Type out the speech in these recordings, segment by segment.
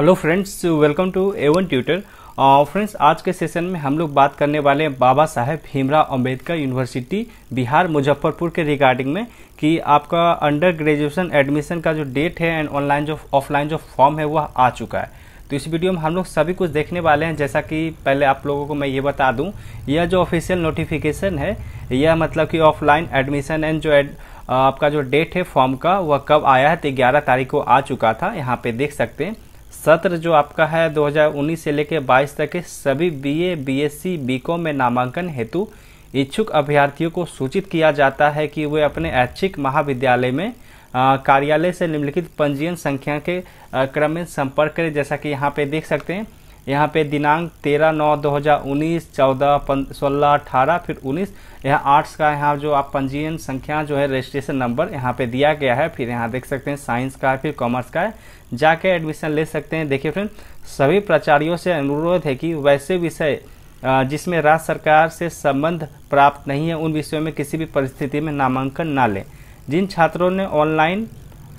hello friends welcome to Avon tutor friends आज के session में हम लोग बात करने वाले हैं बाबा साहेब भीमराव अंबेडकर यूनिवर्सिटी बिहार मुजफ्फरपुर के रिगार्डिंग में कि आपका अंडर ग्रेजुएशन एडमिशन का जो डेट है एंड ऑनलाइन जो ऑफलाइन जो फॉर्म है वह आ चुका है तो इस वीडियो में हम लोग सभी कुछ देखने वाले हैं जैसा कि पहले आप लोगों को मैं ये बता दूँ यह जो ऑफिशियल नोटिफिकेशन है यह मतलब कि ऑफलाइन एडमिशन एंड जो एड, आपका जो डेट है फॉर्म का वह कब आया है तो ग्यारह तारीख को आ चुका था यहाँ पर देख सकते हैं सत्र जो आपका है 2019 से लेकर 22 तक के सभी बीए, बीएससी, बीकॉम में नामांकन हेतु इच्छुक अभ्यर्थियों को सूचित किया जाता है कि वे अपने ऐच्छिक महाविद्यालय में कार्यालय से निम्नलिखित पंजीयन संख्या के क्रम में संपर्क करें जैसा कि यहाँ पे देख सकते हैं यहाँ पे दिनांक तेरह नौ दो हज़ार उन्नीस चौदह सोलह अठारह फिर उन्नीस यहाँ आर्ट्स का यहाँ जो आप पंजीयन संख्या जो है रजिस्ट्रेशन नंबर यहाँ पे दिया गया है फिर यहाँ देख सकते हैं साइंस का है फिर कॉमर्स का है जाके एडमिशन ले सकते हैं देखिए फ्रेंड सभी प्राचार्यों से अनुरोध है कि वैसे विषय जिसमें राज्य सरकार से संबंध प्राप्त नहीं है उन विषयों में किसी भी परिस्थिति में नामांकन ना लें जिन छात्रों ने ऑनलाइन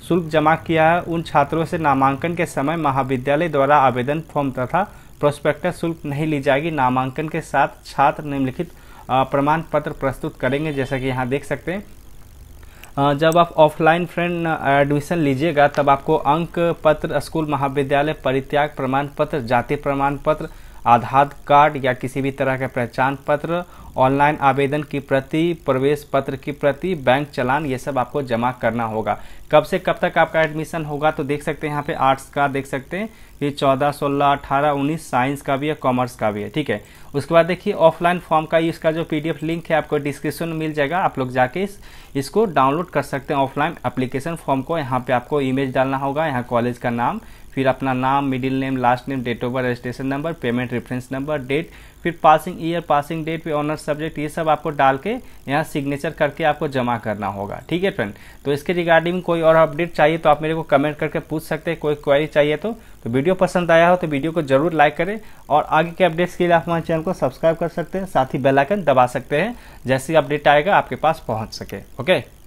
शुल्क जमा किया है उन छात्रों से नामांकन के समय महाविद्यालय द्वारा आवेदन फॉर्म तथा प्रोस्पेक्टस शुल्क नहीं ली जाएगी नामांकन के साथ छात्र निम्नलिखित प्रमाण पत्र प्रस्तुत करेंगे जैसा कि यहाँ देख सकते हैं जब आप ऑफलाइन फ्रेंड एडमिशन लीजिएगा तब आपको अंक पत्र स्कूल महाविद्यालय परित्याग प्रमाण पत्र जाति प्रमाण पत्र आधार कार्ड या किसी भी तरह के पहचान पत्र ऑनलाइन आवेदन की प्रति प्रवेश पत्र की प्रति बैंक चलान ये सब आपको जमा करना होगा कब से कब तक आपका एडमिशन होगा तो देख सकते हैं यहाँ पे आर्ट्स का देख सकते हैं ये चौदह सोलह अठारह उन्नीस साइंस का भी है कॉमर्स का भी है ठीक है उसके बाद देखिए ऑफलाइन फॉर्म का इसका जो पीडीएफ लिंक है आपको डिस्क्रिप्शन में मिल जाएगा आप लोग जाके इस, इसको डाउनलोड कर सकते हैं ऑफलाइन अप्लीकेशन फॉर्म को यहाँ पे आपको इमेज डालना होगा यहाँ कॉलेज का नाम फिर अपना नाम middle name last name date of birth registration number payment reference number date फिर पासिंग ईयर पासिंग डेट पे ऑनर सब्जेक्ट ये सब आपको डाल के यहाँ सिग्नेचर करके आपको जमा करना होगा ठीक है फ्रेंड तो इसके रिगार्डिंग कोई और अपडेट चाहिए तो आप मेरे को कमेंट करके पूछ सकते हैं कोई क्वारी चाहिए तो तो वीडियो पसंद आया हो तो वीडियो को जरूर लाइक करें और आगे के अपडेट्स के लिए आप हमारे चैनल को सब्सक्राइब कर सकते हैं साथ ही बेलाइकन दबा सकते हैं जैसे अपडेट आएगा आपके पास पहुँच सके ओके